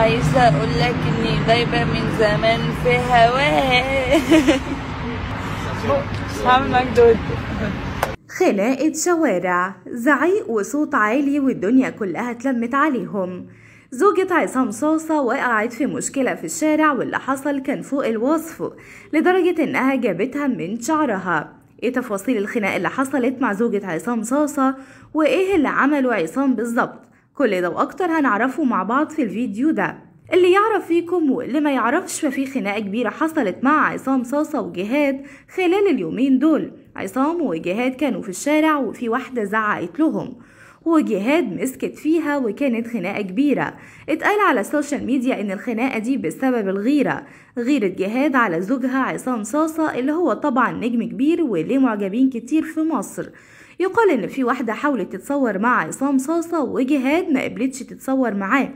عايزة اقول لك اني دايبه من زمان في هواه عامل مجدود خناقة شوارع زعيق وصوت عالي والدنيا كلها اتلمت عليهم زوجة عصام صوصة وقعت في مشكلة في الشارع واللي حصل كان فوق الوصف لدرجة انها جابتها من شعرها ايه تفاصيل الخناق اللي حصلت مع زوجة عصام صوصة وايه اللي عمله عصام بالظبط كل ده واكتر هنعرفه مع بعض في الفيديو ده اللي يعرف فيكم واللي ما يعرفش ففي خناقة كبيرة حصلت مع عصام صاصة وجهاد خلال اليومين دول عصام وجهاد كانوا في الشارع وفي واحدة زعقت لهم وجهاد مسكت فيها وكانت خناقة كبيرة اتقال على السوشيال ميديا ان الخناقة دي بسبب الغيرة غيرة جهاد على زوجها عصام صاصة اللي هو طبعا نجم كبير وليه معجبين كتير في مصر يقال ان في واحدة حاولت تتصور مع عصام صاصة وجهاد ما قبلتش تتصور معاه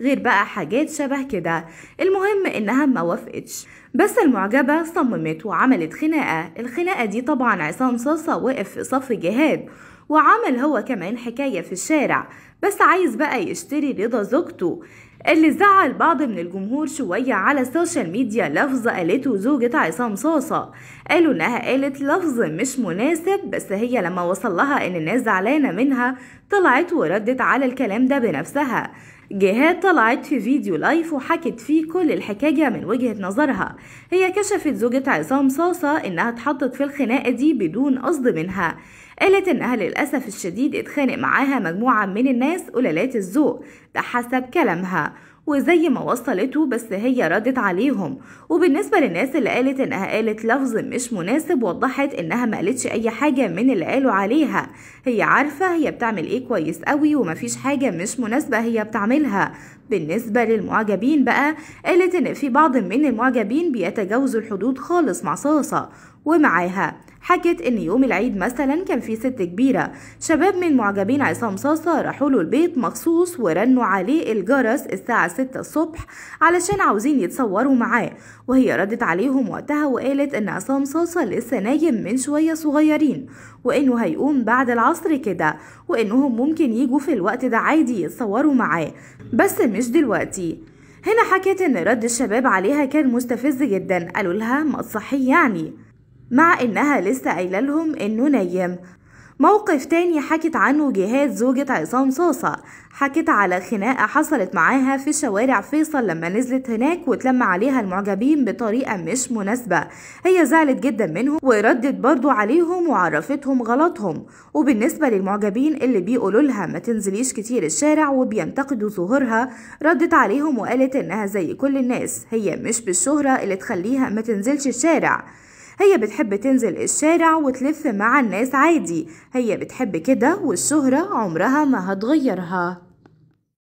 غير بقى حاجات شبه كده المهم انها ما وافقتش بس المعجبة صممت وعملت خناقة الخناقة دي طبعا عصام صاصة وقف في صف جهاد وعمل هو كمان حكاية في الشارع بس عايز بقى يشتري رضا زوجته اللي زعل بعض من الجمهور شوية على السوشيال ميديا لفظ قالته زوجة عصام صاصة قالوا انها قالت لفظ مش مناسب بس هي لما وصل لها ان الناس زعلانة منها طلعت وردت على الكلام ده بنفسها جهاد طلعت في فيديو لايف وحكت فيه كل الحكاية من وجهة نظرها هي كشفت زوجة عصام صاصة انها اتحطت في الخناقة دي بدون قصد منها قالت انها للأسف الشديد اتخانق معاها مجموعة من الناس قلالات الذوق ده حسب كلامها وزي ما وصلته بس هي ردت عليهم وبالنسبة للناس اللي قالت انها قالت لفظ مش مناسب وضحت انها ما قالتش اي حاجة من اللي قالوا عليها هي عارفة هي بتعمل ايه كويس قوي ومفيش حاجة مش مناسبة هي بتعملها بالنسبة للمعجبين بقى قالت ان في بعض من المعجبين بيتجاوزوا الحدود خالص مع صاصة ومعاها حكت ان يوم العيد مثلا كان في ست كبيرة شباب من معجبين عصام صاصة راحوا له البيت مخصوص ورنوا عليه الجرس الساعة 6 الصبح علشان عاوزين يتصوروا معاه وهي ردت عليهم وقتها وقالت ان عصام صاصة لسه نايم من شوية صغيرين وانه هيقوم بعد العصر كده وانهم ممكن يجوا في الوقت ده عادي يتصوروا معاه بس مش دلوقتي هنا حكت ان رد الشباب عليها كان مستفز جدا قالوا لها ما تصحي يعني مع إنها لسه قايلة لهم إنه نايم موقف تاني حكت عنه جهاد زوجة عصام صوصة حكت على خناقة حصلت معاها في شوارع فيصل لما نزلت هناك واتلم عليها المعجبين بطريقة مش مناسبة هي زعلت جدا منهم وردت برضو عليهم وعرفتهم غلطهم وبالنسبة للمعجبين اللي بيقولوا لها ما تنزليش كتير الشارع وبينتقدوا ظهورها ردت عليهم وقالت انها زي كل الناس هي مش بالشهرة اللي تخليها ما تنزلش الشارع هي بتحب تنزل الشارع وتلف مع الناس عادي هي بتحب كده والشهرة عمرها ما هتغيرها